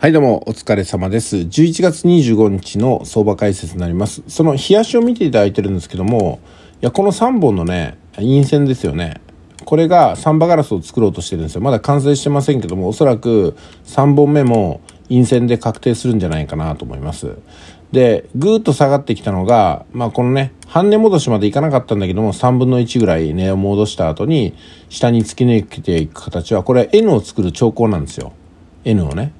はいどうもお疲れ様です。11月25日の相場解説になります。その冷やしを見ていただいてるんですけども、いやこの3本のね、陰線ですよね。これがサンバガラスを作ろうとしてるんですよ。まだ完成してませんけども、おそらく3本目も陰線で確定するんじゃないかなと思います。で、ぐーっと下がってきたのが、まあこのね、半値戻しまでいかなかったんだけども、3分の1ぐらい値を戻した後に、下に突き抜けていく形は、これ N を作る兆候なんですよ。N をね。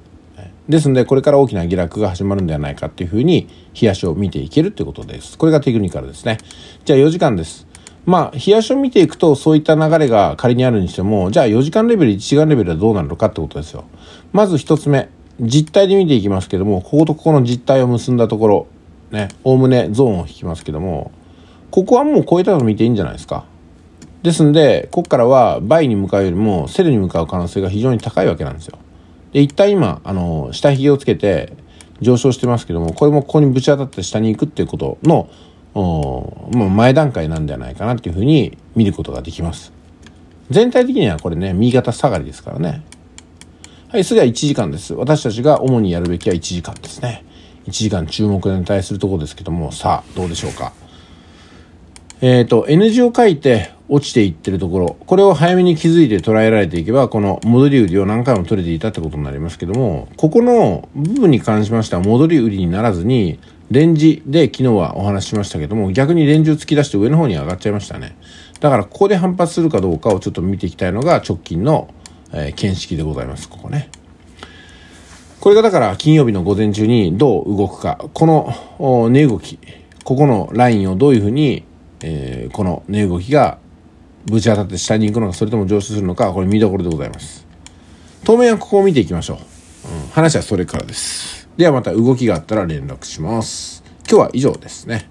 ですのでこれから大きな下落が始まるんではないかっていうふうに冷足を見ていけるってことですこれがテクニカルですねじゃあ4時間ですまあ、冷やしを見ていくと、そういった流れが仮にあるにしても、じゃあ4時間レベル、1時間レベルはどうなるのかってことですよ。まず1つ目、実態で見ていきますけども、こことここの実態を結んだところ、ね、おおむねゾーンを引きますけども、ここはもう超えたと見ていいんじゃないですか。ですんで、ここからは、倍に向かうよりも、セルに向かう可能性が非常に高いわけなんですよ。で、一旦今、あの、下髭をつけて上昇してますけども、これもここにぶち当たって下に行くっていうことの、もう前段階なんではないかなっていうふうに見ることができます。全体的にはこれね、右肩下がりですからね。はい、すぐは1時間です。私たちが主にやるべきは1時間ですね。1時間注目に対するところですけども、さあ、どうでしょうか。えっ、ー、と、N 字を書いて、落ちていってるところ、これを早めに気づいて捉えられていけば、この戻り売りを何回も取れていたってことになりますけども、ここの部分に関しましては戻り売りにならずに、レンジで昨日はお話ししましたけども、逆にレンジを突き出して上の方に上がっちゃいましたね。だからここで反発するかどうかをちょっと見ていきたいのが直近の、えー、見識でございます、ここね。これがだから金曜日の午前中にどう動くか、この値動き、ここのラインをどういうふうに、えー、この値動きがぶち当たって下に行くのかそれとも上昇するのかこれ見どころでございます当面はここを見ていきましょう、うん、話はそれからですではまた動きがあったら連絡します今日は以上ですね